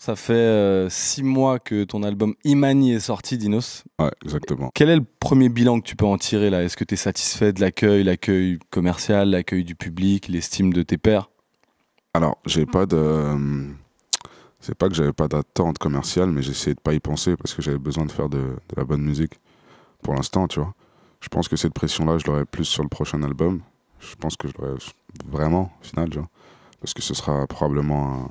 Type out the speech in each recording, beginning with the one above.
Ça fait euh, six mois que ton album Imani est sorti, Dinos. Ouais, exactement. Quel est le premier bilan que tu peux en tirer là Est-ce que tu es satisfait de l'accueil, l'accueil commercial, l'accueil du public, l'estime de tes pairs Alors, j'ai pas de. Euh, c'est pas que j'avais pas d'attente commerciale, mais j'essayais de pas y penser parce que j'avais besoin de faire de, la bonne musique pour l'instant, tu vois. Je pense que cette pression-là, je l'aurai plus sur le prochain album. Je pense que je l'aurai vraiment, au final, tu vois. Parce que ce sera probablement un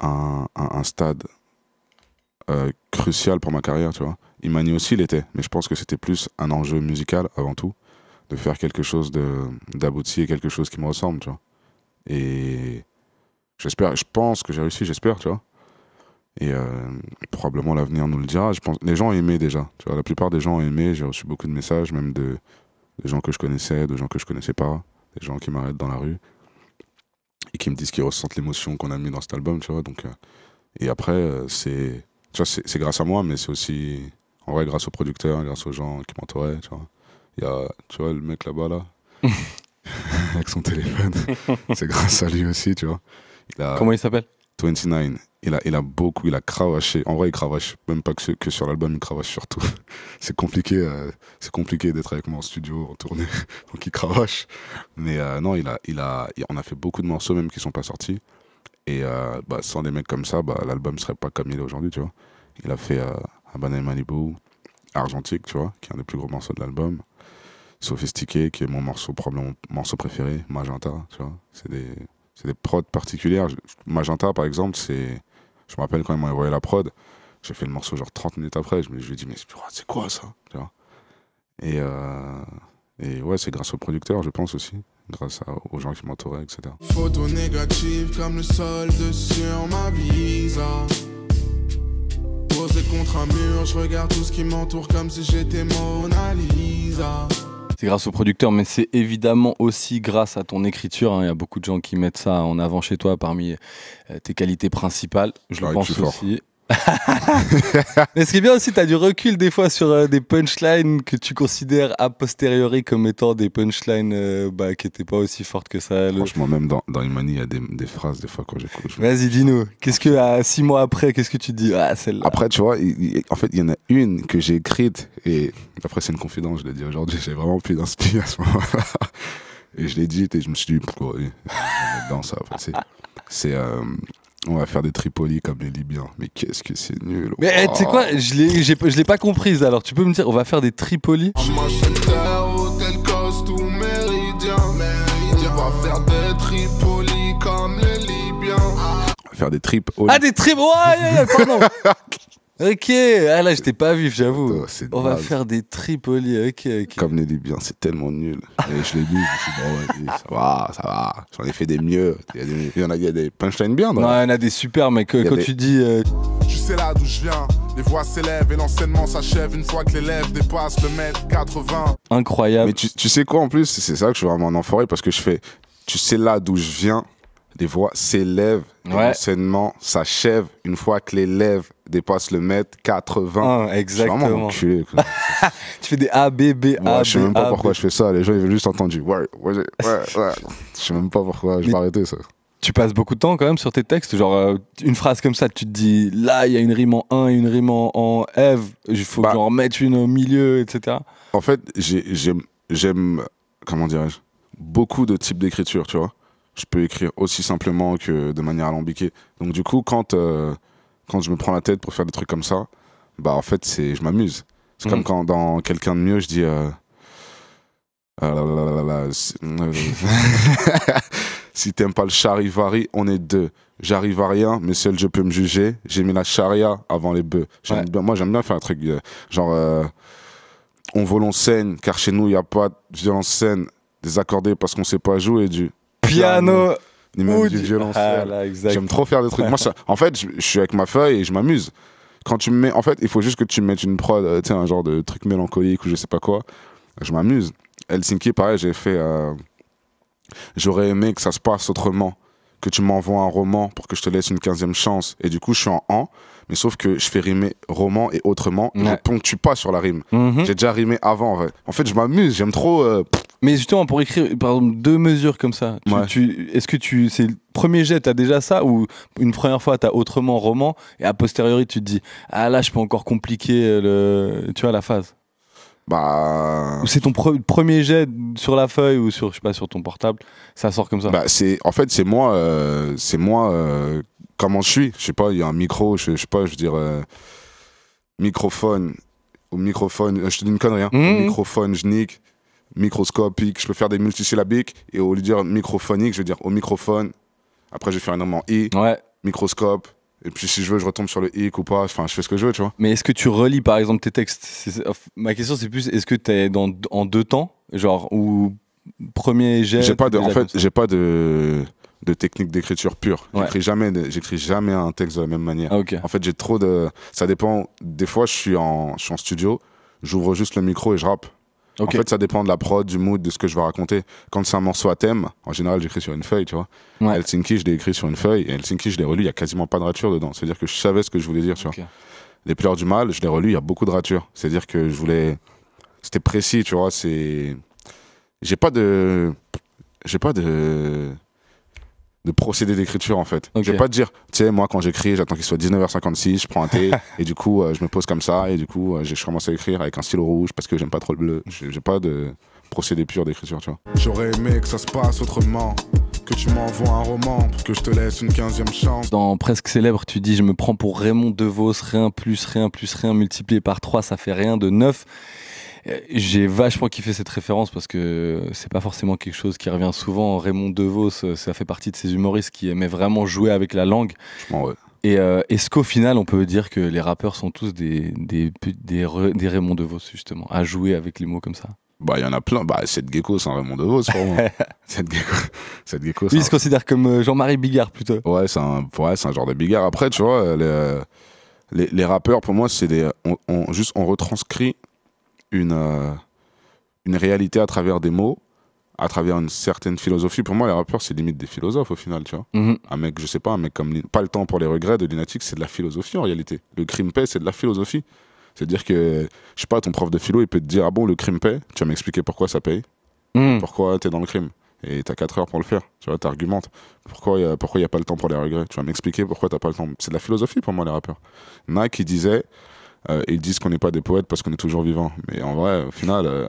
un, un, stade euh, crucial pour ma carrière, tu vois. Imani aussi l'était, mais je pense que c'était plus un enjeu musical avant tout, de faire quelque chose d'abouti et quelque chose qui me ressemble, tu vois. Et j'espère, je pense que j'ai réussi, j'espère, tu vois. Et euh, probablement l'avenir nous le dira. Je pense, les gens ont aimé déjà. Tu vois, la plupart des gens ont aimé. J'ai reçu beaucoup de messages, même de, de, gens que je connaissais, de gens que je connaissais pas, des gens qui m'arrêtent dans la rue et qui me disent qu'ils ressentent l'émotion qu'on a mis dans cet album, tu vois. Donc, euh, et après, euh, c'est, c'est, grâce à moi, mais c'est aussi, en vrai, grâce aux producteurs, grâce aux gens qui m'entouraient, tu vois. Il y a, tu vois, le mec là-bas, là, avec son téléphone, c'est grâce à lui aussi, tu vois. Comment il s'appelle 29 il a, il a beaucoup, il a cravaché. En vrai, il cravache, même pas que, que sur l'album, il cravache surtout. c'est compliqué, euh, c'est compliqué d'être avec moi en studio, en tournée, donc il cravache. Mais euh, non, il a, il a, on a fait beaucoup de morceaux même qui sont pas sortis. Et euh, bah, sans des mecs comme ça, l'album bah, l'album serait pas comme il est aujourd'hui, tu vois. Il a fait Habana et Malibu, Argentique, tu vois, qui est un des plus gros morceaux de l'album. Sophistiqué, qui est mon morceau, probablement, morceau préféré, Magenta, tu vois. C'est des, c'est des prods particulières. Magenta, par exemple, c'est je me rappelle quand ils m'ont envoyé la prod, j'ai fait le morceau genre 30 minutes après, je me suis dit, mais oh, c'est quoi ça tu vois et, euh, et ouais, c'est grâce au producteur je pense aussi, grâce à, aux gens qui m'entouraient, etc. Photo négative comme le solde sur ma visa. Posé contre un mur, je regarde tout ce qui m'entoure comme si j'étais Mona Lisa grâce au producteur, mais c'est évidemment aussi grâce à ton écriture. Hein. Il y a beaucoup de gens qui mettent ça en avant chez toi parmi euh, tes qualités principales. Je, je le pense aussi. Mais ce qui est bien aussi, tu as du recul des fois sur euh, des punchlines que tu considères a posteriori comme étant des punchlines euh, bah, qui n'étaient pas aussi fortes que ça. Franchement, même dans, dans Imani, il y a des, phrases des fois quand j'écoute. Vas-y, dis-nous. Qu'est-ce que, ah, à six mois après, qu'est-ce que tu te dis Ah, celle Après, tu vois, en fait, il y en a une que j'ai écrite et après, c'est une confidence, je l'ai dit aujourd'hui, j'ai vraiment plus d'inspiration à ce moment Et je l'ai dit et je me suis dit, pourquoi euh, dans ça, c'est. c'est on va faire des Tripoli comme les Libyens. Mais qu'est-ce que c'est nul. Mais eh, tu sais quoi Je ne l'ai pas comprise. Alors tu peux me dire, on va faire des Tripoli On va faire des tripes. Ah, des tripes Ouais, ouais, ouais, pardon Ok, ah, là je t'ai pas vif, j'avoue. On va faire des Tripoli, ok, ok. Comme les Libyens, c'est tellement nul. Et je l'ai dit, je me suis dit, bon, ça va, ça va. J'en ai fait des mieux. Il y, a des, il en a, il des punchlines bien. Non, il y en a des super, mais que, quand tu dis. tu euh, sais là d'où je viens, les voix s'élèvent et l'enseignement s'achève une fois que l'élève dépasse le mètre 80. Incroyable. Mais tu, sais quoi en plus C'est ça que je suis vraiment en enfoiré parce que je fais. Tu sais là d'où je viens, des voix s'élèvent, ouais. l'enseignement s'achève une fois que l'élève dépasse le mètre 80. Ah, exactement. vraiment tu fais des A, B, B, A, Je sais même pas pourquoi je fais ça. Les gens, ils veulent juste entendre ouais, Je sais même pas pourquoi. Je vais arrêter ça. Tu passes beaucoup de temps quand même sur tes textes. Genre, euh, une phrase comme ça, tu te dis là, il y a une rime en 1, une rime en, en Il faut genre bah. mettre une au milieu, etc. En fait, j'aime, comment dirais-je, beaucoup de types d'écriture, tu vois je peux écrire aussi simplement que de manière alambiquée. Donc du coup, quand, euh, quand je me prends la tête pour faire des trucs comme ça, bah en fait, je m'amuse. C'est comme mhm. quand dans Quelqu'un de mieux, je dis... si t'aimes pas le charivari, on est deux. J'arrive à rien, mais seul je peux me juger. J'ai mis la charia avant les bœufs. moi, j'aime bien faire un truc euh, genre... Euh, on vole, en scène, car chez nous, il n'y a pas de violence scène désaccordée parce qu'on sait pas jouer du piano. Ah j'aime trop faire des trucs. Moi, ça, en fait, je, suis avec ma feuille et je m'amuse. Quand tu me mets, en fait, il faut juste que tu me mettes une prod, euh, tu sais, un genre de truc mélancolique ou je sais pas quoi. Je m'amuse. Helsinki, pareil, j'ai fait. Euh, j'aurais aimé que ça se passe autrement que tu m'envoies un roman pour que je te laisse une quinzième chance. Et du coup, je suis en 1 mais sauf que je fais rimer roman et autrement, je ne ponctue pas sur la rime. Mhm. J'ai déjà rimé avant, en fait. En fait, je m'amuse, j'aime trop. Euh, mais justement, pour écrire, par deux mesures comme ça, est-ce que tu, c'est le premier jet, t'as déjà ça, ou une première fois, t'as autrement roman, et a posteriori, tu te dis, ah là, je peux encore compliquer le, tu vois, la phase. Bah. Ou c'est ton premier jet sur la feuille ou sur, je sais pas, sur ton portable, ça sort comme ça. Bah, c'est, en fait, c'est moi, euh, c'est moi, euh, comment je suis. Je sais pas, il y a un micro, je sais pas, je veux dire, euh, microphone, ou microphone, je te dis une connerie, hein. Mmh. microphone, je nique microscopique, je peux faire des multisyllabiques, et au lieu de dire microphonique, je vais dire au microphone. Après, je vais faire moment i, ouais. microscope, et puis si je veux, je retombe sur le hic ou pas. Enfin, je fais ce que je veux, tu vois. Mais est-ce que tu relis par exemple tes textes Ma question c'est plus est-ce que t'es dans en deux temps, genre ou premier jet J'ai pas de. En fait, j'ai pas de de technique d'écriture pure. J'écris jamais, j'écris jamais un texte de la même manière. Ah, en fait, j'ai trop de. Ça dépend. Des fois, je suis je suis en studio, j'ouvre juste le micro et je rappe. En fait, ça dépend de la prod, du mood, de ce que je vais raconter. Quand c'est un morceau à thème, en général, j'écris sur une feuille, tu vois. Helsinki, je l'ai écrit sur une feuille, et Helsinki, je l'ai relu, il n'y a quasiment pas de rature dedans. C'est-à-dire que je savais ce que je voulais dire, tu vois. Les pleurs du mal, je l'ai relu, il y a beaucoup de ratures. C'est-à-dire que je voulais. C'était précis, tu vois. C'est. J'ai pas de. J'ai pas de de procédé d'écriture en fait. Donc Je vais pas te dire, tu sais, moi quand j'écris, j'attends qu'il soit 19h56, je prends un thé et du coup euh, je me pose comme ça et du coup euh, je commence à écrire avec un stylo rouge parce que j'aime pas trop le bleu. J'ai pas de procédé pur d'écriture, tu vois. J'aurais aimé que ça se passe autrement, que tu m'envoies un roman que je te laisse une quinzième chance. Dans Presque Célèbre, tu dis je me prends pour Raymond Devos, rien plus, rien plus, rien multiplié par 3, ça fait rien de neuf » Euh, j'ai vachement kiffé cette référence parce que c'est pas forcément quelque chose qui revient souvent. Raymond Devos, euh, ça fait partie de ces humoristes qui aimaient vraiment jouer avec la langue. Et euh, est-ce qu'au final, on peut dire que les rappeurs sont tous des, des, des, Raymond Devos, justement, à jouer avec les mots comme ça bah, il y en a plein. Bah, cette gecko, c'est un Raymond Devos pour moi. cette gecko, gecko. il se considère comme Jean-Marie Bigard plutôt. Ouais, c'est un, ouais, c'est un genre de Bigard. Après, tu vois, les, les, rappeurs, pour moi, c'est des, juste on retranscrit une, euh, une réalité à travers des mots, à travers une certaine philosophie. Pour moi, les rappeurs, c'est limite des philosophes au final, tu vois. Mhm. Un mec, je sais pas, un mec comme. Pas le temps pour les regrets de Lunatic, c'est de la philosophie en réalité. Le crime paix, c'est de la philosophie. C'est-à-dire que, je sais pas, ton prof de philo, il peut te dire Ah bon, le crime paie, tu vas m'expliquer pourquoi ça paye, mhm. pourquoi tu es dans le crime. Et tu as 4 heures pour le faire, tu vois, t'argumentes. Pourquoi il n'y a, y a pas le temps pour les regrets Tu vas m'expliquer pourquoi t'as pas le temps. C'est de la philosophie pour moi, les rappeurs. Nike, qui disait euh, ils disent qu'on n'est pas des poètes parce qu'on est toujours vivant. Mais en vrai, au final, euh,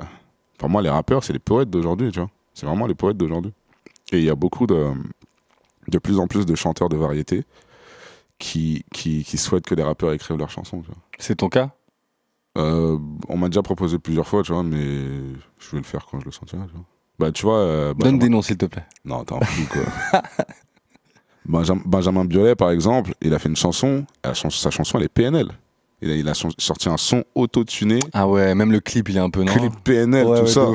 pour moi, les rappeurs, c'est les poètes d'aujourd'hui, tu vois. C'est vraiment les poètes d'aujourd'hui. Et il y a beaucoup de, de plus en plus de chanteurs de variété qui, qui, qui souhaitent que les rappeurs écrivent leurs chansons. C'est ton cas euh, On m'a déjà proposé plusieurs fois, tu vois, mais je vais le faire quand je le sentirai, tu vois. Bah, tu vois. Euh, Donne des noms, s'il te plaît. Non, attends. quoi. Benjamin, Benjamin Biolay, par exemple, il a fait une chanson, sa chanson, elle est PNL il a, sorti un son auto-tuné. Ah ouais, même le clip, il est un peu non Clip PNL, tout ça.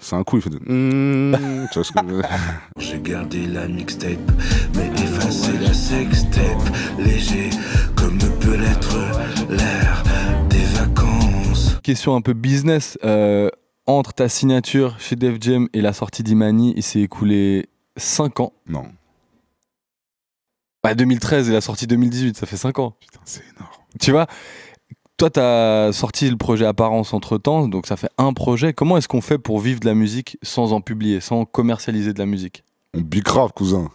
c'est un coup, il fait hum, tu vois ce que je J'ai gardé la mixtape, mais la sextape, léger comme peut l'être l'air des vacances. Question un peu business, euh, entre ta signature chez Def Jam et la sortie d'Imani, il s'est écoulé 5 ans. Non. Bah 2013 et la sortie 2018, ça fait 5 ans. Putain, c'est énorme. Tu vois toi, t'as as sorti le projet Apparence entre temps, donc ça fait un projet. Comment est-ce qu'on fait pour vivre de la musique sans en publier, sans commercialiser de la musique On bicrave, cousin.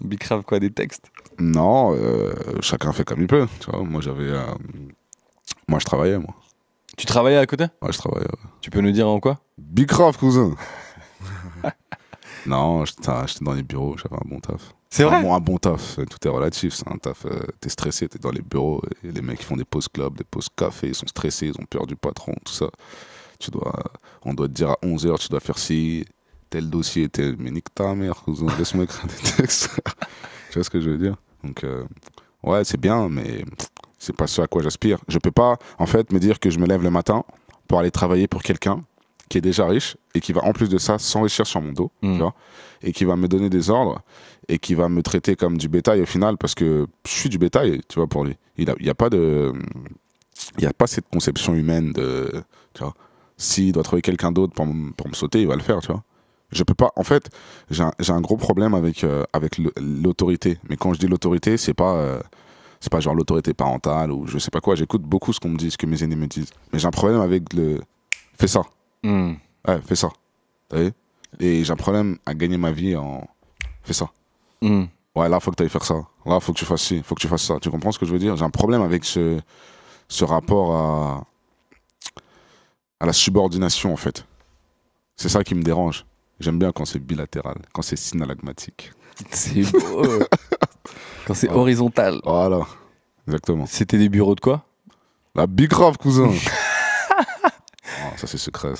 On bicrave quoi Des textes Non, euh, chacun fait comme il peut. moi, j'avais. Euh, moi, je travaillais, moi. Tu travaillais à côté Ouais, je travaillais. Tu peux nous dire en quoi Bicrave, cousin Non, j'étais dans les bureaux, j'avais un bon taf. C'est vraiment un bon taf, tout est relatif. C'est un taf, euh, t'es stressé, t'es dans les bureaux, les mecs font des pauses club, des pauses café, ils sont stressés, ils ont peur du patron, tout ça. Tu dois, on doit te dire à 11h, tu dois faire ci, tel dossier, tel. Mais nique ta mère, laisse-moi écrire des textes. tu vois ce que je veux dire Donc, euh, ouais, c'est bien, mais c'est pas ce à quoi j'aspire. Je peux pas, en fait, me dire que je me lève le matin pour aller travailler pour quelqu'un qui est déjà riche et qui va en plus de ça s'enrichir sur mon dos, tu mm. vois, et qui va me donner des ordres et qui va me traiter comme du bétail au final parce que je suis du bétail, tu vois, pour lui. Il n'y a, pas de. Il a pas cette conception humaine de. Tu vois, s'il doit trouver quelqu'un d'autre pour, pour me sauter, il va le faire, tu vois. Je peux pas. En fait, j'ai un, un, gros problème avec, euh, avec l'autorité. Mais quand je dis l'autorité, c'est pas. Euh, c'est pas genre l'autorité parentale ou je sais pas quoi. J'écoute beaucoup ce qu'on me dit, ce que mes aînés me disent. Mais j'ai un problème avec le. Fais ça. Hmm. Ouais, fais ça. vu Et j'ai un problème à gagner ma vie en. Fais ça. Hmm. Ouais, là, faut que tu ailles faire ça. Là, faut que tu fasses ci, faut que tu fasses ça. Tu comprends ce que je veux dire J'ai un problème avec ce, ce rapport à, à la subordination, en fait. C'est ça qui me dérange. J'aime bien quand c'est bilatéral, quand c'est synalagmatique. C'est beau. quand c'est horizontal. Voilà, exactement. C'était des bureaux de quoi La big rave cousin ça c'est secret.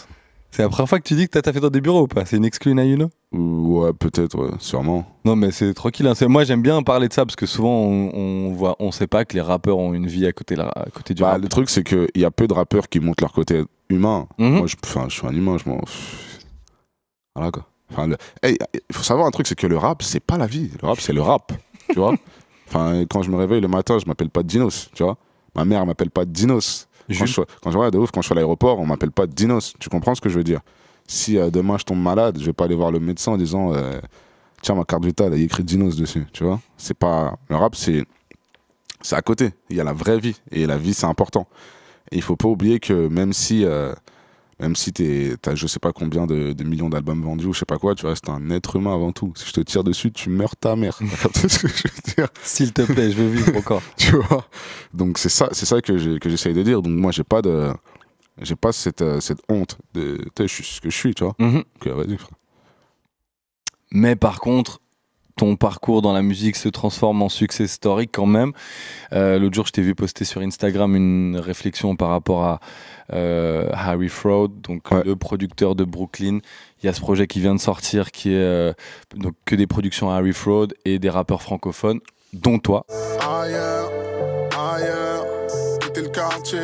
C'est la première fois que tu dis que t'as taffé dans des bureaux ou pas C'est une exclue Nayuno Ouais, peut-être, sûrement. Non, mais c'est tranquille. Hein. Moi, j'aime bien parler de ça parce que souvent, on, voit, on sait pas que les rappeurs ont une vie à côté, la- du Bah, le truc, c'est qu'il y a peu de rappeurs qui montrent leur côté humain. Mhm. Moi, je, suis un humain, je m'en. Voilà quoi. il faut savoir un truc, c'est que le rap, c'est pas la vie. Le rap, c'est le rap. tu vois quand je me réveille le matin, je m'appelle pas Dinos. Tu vois Ma mère m'appelle pas Dinos. Quand je, quand de ouf, quand je suis à l'aéroport, on m'appelle pas Dinos. Tu comprends ce que je veux dire Si euh, demain je tombe malade, je vais pas aller voir le médecin en disant euh, Tiens, ma carte vitale, il y a écrit Dinos dessus. Tu vois C'est pas. Le rap, c'est. C'est à côté. Il y a la vraie vie. Et la vie, c'est important. il faut pas oublier que même si. Euh, même si tu je sais pas combien de, millions d'albums vendus ou je sais pas quoi, tu restes un être humain avant tout. Si je te tire dessus, tu meurs ta mère. ce que je veux S'il te plaît, je veux vivre encore. tu vois Donc c'est ça, c'est ça que, que j'essaye de dire. Donc moi, j'ai pas pas euh, cette, honte de, je suis ce que je suis, tu vois. Mhm. Euh, Mais par contre, ton parcours dans la musique se transforme en succès historique quand même. Euh, l'autre jour, je t'ai vu poster sur Instagram une réflexion par rapport à euh, Harry Fraud, donc le producteur de Brooklyn. Il y a ce projet qui vient de sortir qui est euh, donc que des productions Harry Fraud et des rappeurs francophones, dont toi le quartier,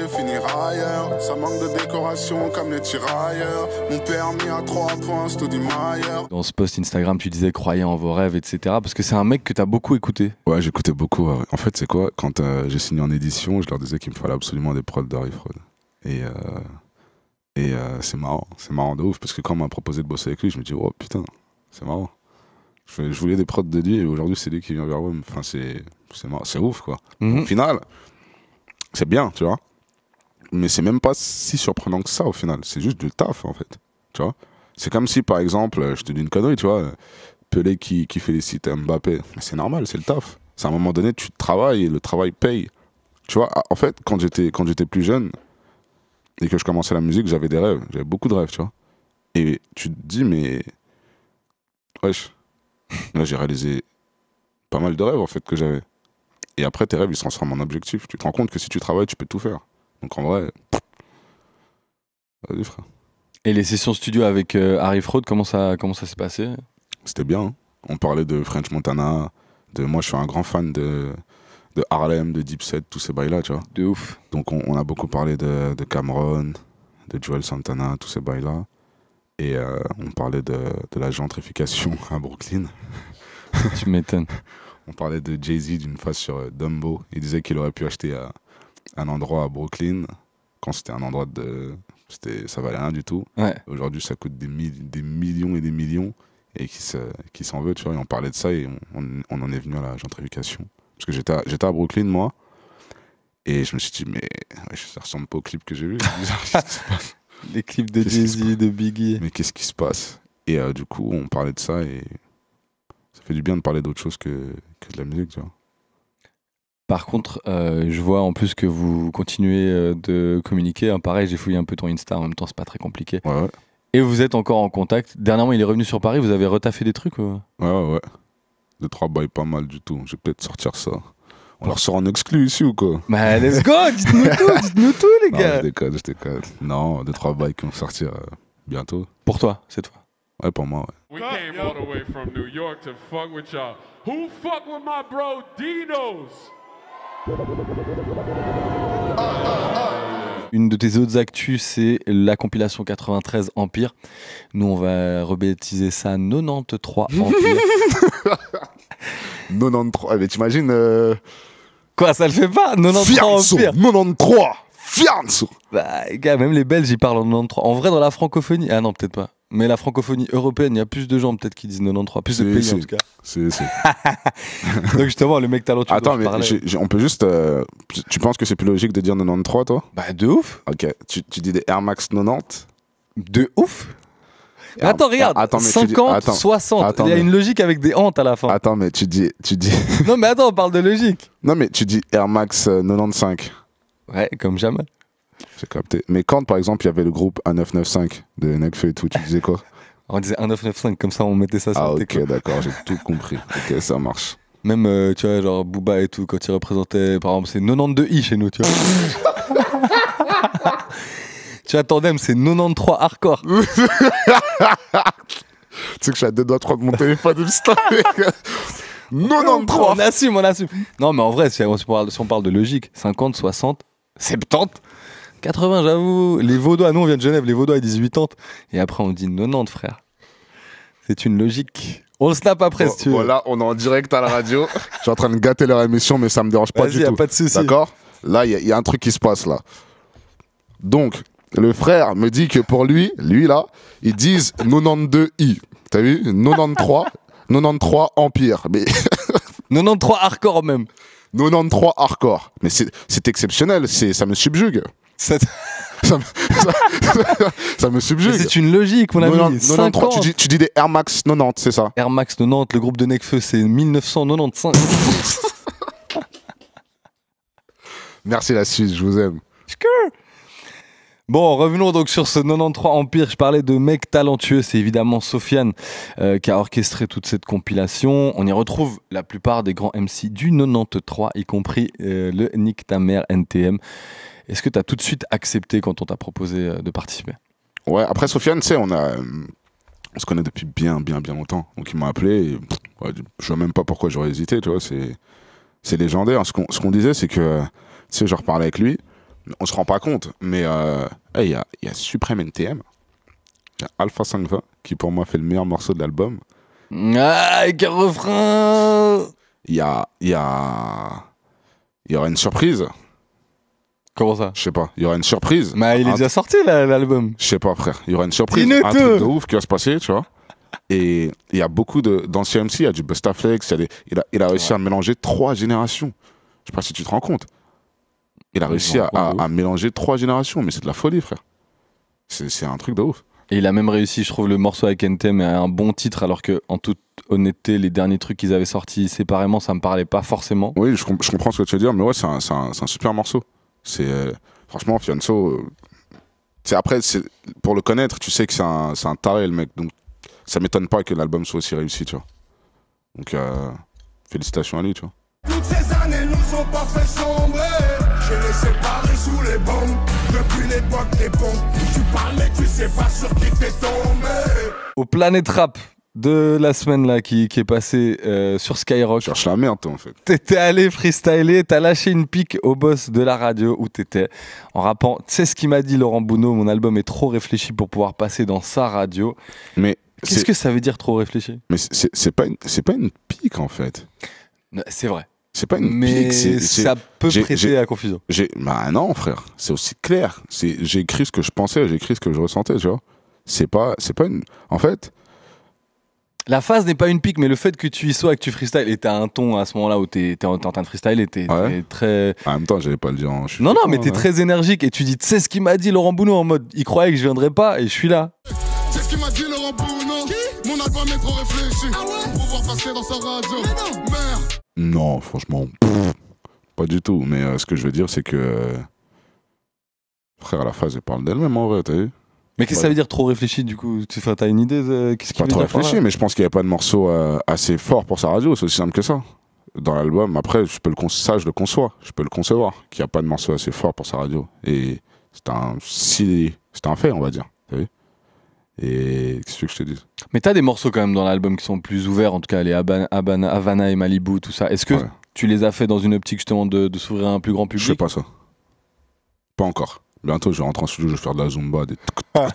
Ça manque de décoration comme les tirailleurs. permis à trois points, Dans ce post Instagram, tu disais croyez en vos rêves, etc. Parce que c'est un mec que t'as beaucoup écouté. Ouais, j'écoutais beaucoup. En fait, c'est quoi Quand euh, j'ai signé en édition, je leur disais qu'il me fallait absolument des prods d'Harry Et. Euh, et euh, c'est marrant, c'est marrant de ouf, parce que quand on m'a proposé de bosser avec lui, je me dis, oh putain, c'est marrant. Je, voulais des prods de lui, et aujourd'hui, c'est lui qui vient vers moi. Enfin, c'est, c'est, ouf, quoi. Mhm. Au final, c'est bien, tu vois. Mais c'est même pas si surprenant que ça au final. C'est juste du taf, en fait. Tu vois C'est comme si, par exemple, je te dis une connerie, tu vois, Pelé qui, qui félicite Mbappé. C'est normal, c'est le taf. C'est à un moment donné, tu travailles et le travail paye. Tu vois, en fait, quand j'étais, quand j'étais plus jeune et que je commençais la musique, j'avais des rêves. J'avais beaucoup de rêves, tu vois. Et tu te dis, mais. Wesh. Là, j'ai réalisé pas mal de rêves, en fait, que j'avais. Et après, tes rêves, ils se transforment en objectifs. Tu te rends compte que si tu travailles, tu peux tout faire. Donc en vrai, vas-y, frère. Et les sessions studio avec euh, Harry Fraud, comment ça, comment ça s'est passé C'était bien. Hein. On parlait de French Montana. De, moi, je suis un grand fan de, de Harlem, de Deep Set, tous ces bails-là, tu vois. De ouf. Donc, on, a beaucoup parlé de, Cameron, de Joel Santana, tous ces bails-là. Et euh, on parlait de, de la gentrification à Brooklyn. tu m'étonnes. On parlait de Jay-Z d'une fois sur euh, Dumbo. Il disait qu'il aurait pu acheter euh, un endroit à Brooklyn, quand c'était un endroit de. Ça valait rien du tout. Aujourd'hui, ça coûte des, des millions et des millions et qui s'en veut, tu vois. on parlait de ça et on, en est venu à la gentrification. Parce que j'étais à, Brooklyn, moi, et je me suis dit, mais ça ressemble pas au clip que j'ai vu. Les clips de Jay-Z, de Biggie. Mais qu'est-ce qui se passe Et euh, du coup, on parlait de ça et ça fait du bien de parler d'autre chose que, de la musique, tu vois. Par contre, euh, je vois en plus que vous continuez euh, de communiquer. Hein, pareil, j'ai fouillé un peu ton Insta, en même temps, c'est pas très compliqué. Et vous êtes encore en contact. Dernièrement, il est revenu sur Paris, vous avez retaffé des trucs Ouais, ouais, ouais. Deux, trois bails pas mal du tout. Je vais peut-être sortir ça. On leur sort en exclu ici ou quoi Bah, let's go Dites-nous tout, dites-nous tout, les gars Je déconne, je déconne. Non, deux, trois bails qui vont sortir euh, bientôt. Pour toi, cette fois Ouais, pour moi, ouais. Une de tes autres actus, c'est la compilation 93 Empire. Nous, on va rebaptiser ça 93 Empire. 93, mais eh ben, t'imagines. Euh, Quoi, ça le fait pas 93 Fianso, Empire 93 Fianso Bah, gars, même les Belges, ils parlent en 93. En vrai, dans la francophonie. Ah non, peut-être pas. Mais la francophonie européenne, il y a plus de gens peut-être qui disent 93, plus de pays en tout cas. C'est, Donc justement, le mec talentueux. Attends, mais on peut juste. Euh, tu penses que c'est plus logique de dire 93, toi Bah, de ouf. Ok, tu, dis des Air Max 90 De ouf ah, attends, regarde, 50, 60, il y a une logique avec des hantes à la fin. Attends, mais tu dis. Tu dis... non, mais attends, on parle de logique. Non, mais tu dis Air Max 95. Euh, ouais, comme jamais. J'ai capté. Mais quand, par exemple, il y avait le groupe 1995 de Nekfeu et tout, tu disais quoi On disait 1995, comme ça on mettait ça sur Ah, ok, d'accord, j'ai tout compris. Ok, ça marche. Même, euh, tu vois, genre Booba et tout, quand il représentait, par exemple, c'est 92i chez nous, tu vois. tu vois, Tandem, c'est 93 hardcore. tu sais que je suis à deux doigts, trois de mon téléphone, instant. 93 On assume, on assume. Non, mais en vrai, si on parle de logique, 50, 60, 70, 80, j'avoue. Les Vaudois, nous on vient de Genève, les Vaudois ils disent 80. Et après on dit 90, frère. C'est une logique. On snap après si tu veux. Voilà, on est en direct à la radio. Je suis en train de gâter leur émission, mais ça me dérange pas du y a pas de souci. D'accord Là, il y, a un truc qui se passe là. Donc, le frère me dit que pour lui, lui là, ils disent 92i. T'as vu 93, 93 Empire. Mais 93 hardcore même. 93 hardcore. Mais c'est exceptionnel, ça me subjugue. ça, me, ça, C'est une logique, mon ami. tu, dis, tu, dis, des Air Max 90, c'est ça Air Max 90, le groupe de Necfeu, c'est 1995. Merci la Suisse, je vous aime. Bon, revenons donc sur ce 93 Empire. Je parlais de mec talentueux. C'est évidemment Sofiane euh, qui a orchestré toute cette compilation. On y retrouve la plupart des grands MC du 93, y compris euh, le Nick Tamer NTM. Est-ce que tu as tout de suite accepté quand on t'a proposé euh, de participer Ouais, après Sofiane, tu sais, euh, on se connaît depuis bien, bien, bien longtemps. Donc il m'a appelé. Et, je vois même pas pourquoi j'aurais hésité, tu vois. C'est, légendaire. Ce qu'on, disait, c'est que, euh, tu sais, je reparlais avec lui. On se rend pas compte, mais il y, a, y a Supreme NTM, il y a Alpha 520, qui pour moi fait le meilleur morceau de l'album. Ah, avec refrain Il y a. Il y a. y aura une surprise. Comment ça Je sais pas. Il y aura une surprise. Mais il est déjà sorti l'album. Je sais pas, frère. Il y aura une surprise. un truc de ouf qui va se passer, tu vois. Et il y a beaucoup d'anciens MC. Il y a du Bustaflex. Il, il, a, il a réussi à mélanger trois générations. Je sais pas si tu te rends compte. Il a réussi à, à, mélanger trois générations. Mais c'est de la folie, frère. C'est un truc de ouf. Et il a même réussi, je trouve, le morceau avec NTM à un bon titre, alors que, en toute honnêteté, les derniers trucs qu'ils avaient sortis séparément, ça me parlait pas forcément. Oui, je, comprends ce que tu veux dire, mais ouais, c'est un super morceau. C'est euh, franchement Fianso. Euh, c'est après pour le connaître, tu sais que c'est un, un taré le mec, donc ça m'étonne pas que l'album soit aussi réussi, tu vois. Donc euh, félicitations à lui, tu vois. Toutes ces années nous ont pas fait sombrer. Je les séparés sous les bombes depuis l'époque des bombes. Tu parlais, tu sais pas sur qui t'es tombé. Au Planète Rap, de la semaine là qui, est passée euh, sur Skyrock. Cherche la merde toi en fait. T'étais allé freestyler, t'as lâché une pique au boss de la radio où t'étais en rappant. Tu sais ce qu'il m'a dit Laurent Bounot, mon album est trop réfléchi pour pouvoir passer dans sa radio. Mais qu'est-ce que ça veut dire trop réfléchi Mais c'est pas c'est pas une pique en fait. C'est vrai. C'est pas une pique, mais ça peut prêter à confusion. Bah non, frère, c'est aussi clair. J'ai écrit ce que je pensais, j'ai écrit ce que je ressentais, tu vois. C'est pas, c'est pas une. En fait, la phase n'est pas une pique, mais le fait que tu y sois et que tu freestyles, et t'as un ton à ce moment-là où t'es es en train de freestyle et t'es très. En même temps, j'allais pas le dire en. Hein, non, non, mais t'es hein. très énergique et tu dis, tu sais ce qu'il m'a dit Laurent Bounot en mode, il croyait que je viendrais pas et je suis là. ce qu'il m'a dit Laurent Mon album est trop réfléchi. Ah passer dans sa radio. non. franchement, pas du tout. Mais euh, ce que je veux dire, c'est que. frère euh, frère, la phase, elle parle d'elle-même en vrai, t'as vu mais qu'est-ce que ça bah, veut dire trop réfléchi du coup Tu as une idée de ce qui Pas trop réfléchi, mais je pense qu'il n'y a pas de morceau euh, assez fort pour sa radio, c'est aussi simple que ça. Dans l'album, après, je peux le ça, je le conçois, je peux le concevoir, qu'il n'y a pas de morceau assez fort pour sa radio. Et c'est un, si, c'est un fait, on va dire. Et qu'est-ce que tu je te dis Mais t'as des morceaux quand même dans l'album qui sont plus ouverts, en tout cas les Habana, Havana et Malibu, tout ça. Est-ce que tu les as fait dans une optique justement de, s'ouvrir à un plus grand public Je sais pas ça. Pas encore. Bientôt, je rentre en studio, je vais faire de la zumba. Des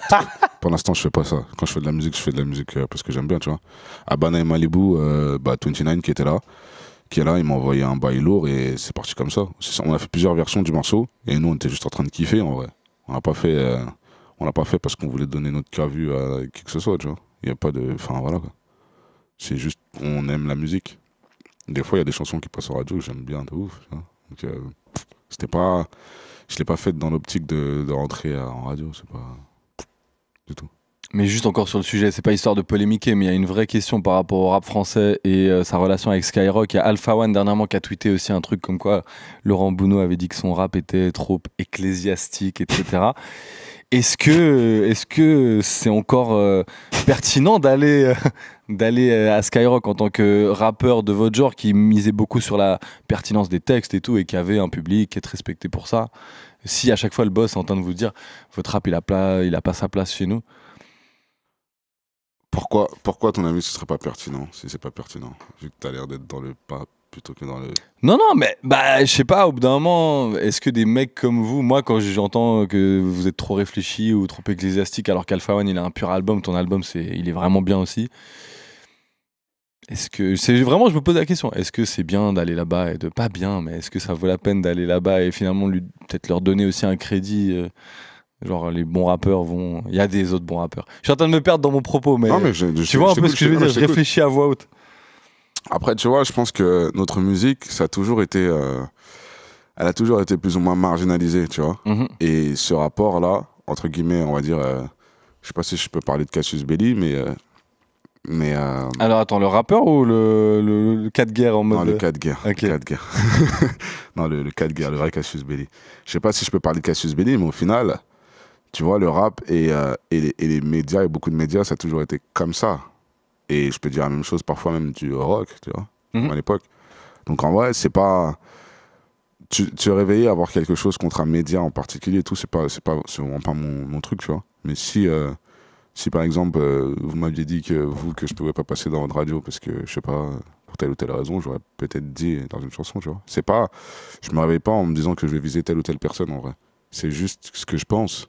Pour l'instant, je fais pas ça. Quand je fais de la musique, je fais de la musique euh, parce que j'aime bien, tu vois. Abana et Malibu, 29 euh, bah, qui était là, qui est là, il m'a envoyé un bail lourd et c'est parti comme ça. On a fait plusieurs versions du morceau et nous, on était juste en train de kiffer en vrai. On a pas fait, euh, l'a pas fait parce qu'on voulait donner notre cas vu à qui que ce soit, tu vois. Il n'y a pas de, enfin voilà quoi. C'est juste, qu'on aime la musique. Des fois, il y a des chansons qui passent en radio que j'aime bien de ouf. Tu c'était pas, je l'ai pas fait dans l'optique de, de, rentrer en radio, c'est pas du tout. Mais juste encore sur le sujet, c'est pas histoire de polémiquer, mais il y a une vraie question par rapport au rap français et euh, sa relation avec Skyrock. Il y a Alpha One dernièrement qui a tweeté aussi un truc comme quoi Laurent Bounot avait dit que son rap était trop ecclésiastique, etc. Est-ce que ce c'est encore euh, pertinent d'aller euh, euh, à Skyrock en tant que rappeur de votre genre qui misait beaucoup sur la pertinence des textes et tout et qui avait un public qui est respecté pour ça Si à chaque fois le boss est en train de vous dire votre rap il a il a pas sa place chez nous. Pourquoi pourquoi ton avis ce serait pas pertinent si c'est pas pertinent vu que tu as l'air d'être dans le pas plutôt que dans le. Non, non, mais bah, je sais pas, au bout d'un moment, est-ce que des mecs comme vous, moi, quand j'entends que vous êtes trop réfléchi ou trop ecclésiastique, alors qu'Alpha One, il a un pur album, ton album, c'est, il est vraiment bien aussi. Est-ce que c'est vraiment, je me pose la question, est-ce que c'est bien d'aller là-bas et de pas bien, mais est-ce que ça vaut la peine d'aller là-bas et finalement peut-être leur donner aussi un crédit euh, Genre les bons rappeurs vont, il y a des autres bons rappeurs. Je suis en train de me perdre dans mon propos, mais, non, mais tu vois un peu ce que je veux dire. Je réfléchis à voix haute. Après, tu vois, je pense que notre musique, ça a toujours été, euh, elle a toujours été plus ou moins marginalisée, tu vois. Mhm. Et ce rapport-là, entre guillemets, on va dire, euh, je sais pas si je peux parler de Cassius Belli, mais euh, mais alors attends, le rappeur ou le cas de guerre en mode non le cas de guerre, le cas de guerre, non le, cas guerre, le vrai Cassius Belli. Je sais pas si je peux parler de Cassius Belli, mais au final, tu vois, le rap et, et les médias et beaucoup de médias, ça a toujours été comme ça et je peux dire la même chose parfois même du rock, tu vois, mhm. à l'époque. Donc en vrai, c'est pas. Tu, tu à avoir quelque chose contre un média en particulier et tout, c'est pas, pas, vraiment pas mon, mon, truc, tu vois. Mais si, euh, si par exemple, euh, vous m'aviez dit que vous, que je pouvais pas passer dans votre radio parce que, je sais pas, pour telle ou telle raison, j'aurais peut-être dit dans une chanson, tu vois. C'est pas. Je me réveille pas en me disant que je vais viser telle ou telle personne en vrai. C'est juste ce que je pense,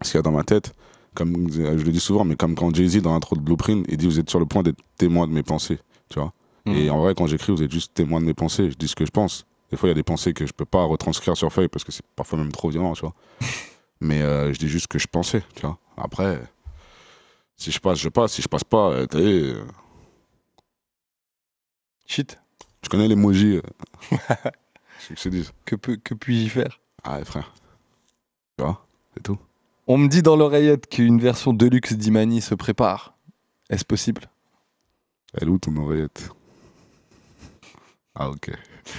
ce qu'il y a dans ma tête comme euh, je le dis souvent, mais comme quand Jay-Z dans l'intro de Blueprint, il dit Vous êtes sur le point d'être témoin de mes pensées, tu vois. Mhm. Et en vrai, quand j'écris, vous êtes juste témoin de mes pensées, je dis ce que je pense. Des fois, il y a des pensées que je peux pas retranscrire sur feuille parce que c'est parfois même trop violent, tu vois. mais euh, je dis juste ce que je pensais, tu vois. Après, si je passe, je passe, si je passe pas, vu. Euh, Shit. Tu connais l'emoji euh... que, que, que puis-je y faire Ah, frère. Tu vois, c'est tout. On me dit dans l'oreillette qu'une version deluxe d'Imani se prépare. Est-ce possible Elle est où ton oreillette Ah ok.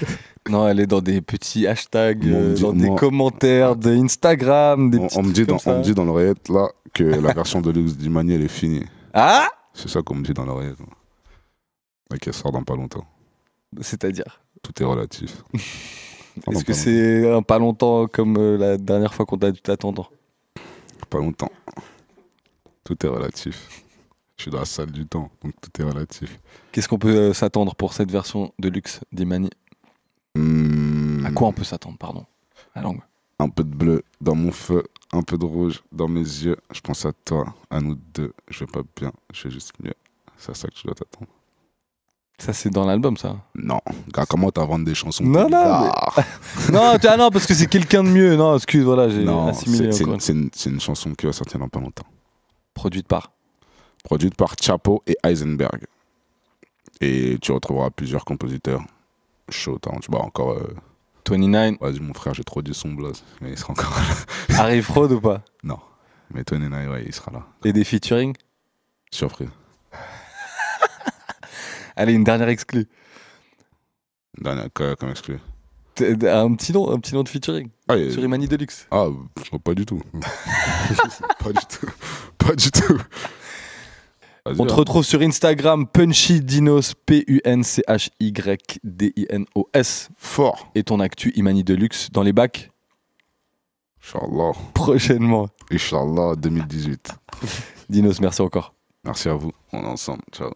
non, elle est dans des petits hashtags, euh, dans des commentaires ah. d'Instagram, des on, on me dit dans, on me dit dans l'oreillette là que la version deluxe d'Imani elle est finie. Ah C'est ça qu'on me dit dans l'oreillette. Et qu'elle sort dans pas longtemps. C'est-à-dire Tout est relatif. Est-ce que c'est un pas longtemps comme euh, la dernière fois qu'on t'a dû t'attendre pas longtemps. Tout est relatif. Je suis dans la salle du temps, donc tout est relatif. Qu'est-ce qu'on peut euh, s'attendre pour cette version de luxe d'Imani À hmm. quoi on peut s'attendre, pardon langue. Un peu de bleu dans mon feu, un peu de rouge dans mes yeux. Je pense à toi, à nous deux. Je vais pas bien, je vais juste mieux. C'est à ça que je dois t'attendre. Ça, c'est dans l'album, ça. Non, comment t'as vendu des chansons Non, non, non, tu... non, parce que c'est quelqu'un de mieux. Non, excuse, voilà, j'ai assimilé. C'est une, chanson qui va sortir dans pas longtemps. Produite par Produite par Chapo et Heisenberg. Et tu retrouveras plusieurs compositeurs. Chaud, hein. tu vois, encore. 29. Euh, vas-y, mon frère, j'ai trop dit son, blaze. Mais il sera encore là. Arrive Fraud ou pas Non. Mais 29, ouais, il sera là. Et des featuring Surprise. Allez, une dernière exclue. Dernière, comme exclue un petit nom, un petit nom de featuring ah, sur Imani Deluxe. Ah, pas du tout. pas du tout. Pas du tout. On te hein. retrouve sur Instagram, Punchy Dinos, P-U-N-C-H-Y-D-I-N-O-S. Fort. Et ton actu Imani Deluxe dans les bacs Inch'Allah. Prochainement. Inch'Allah 2018. Dinos, merci encore. Merci à vous. On est ensemble. Ciao.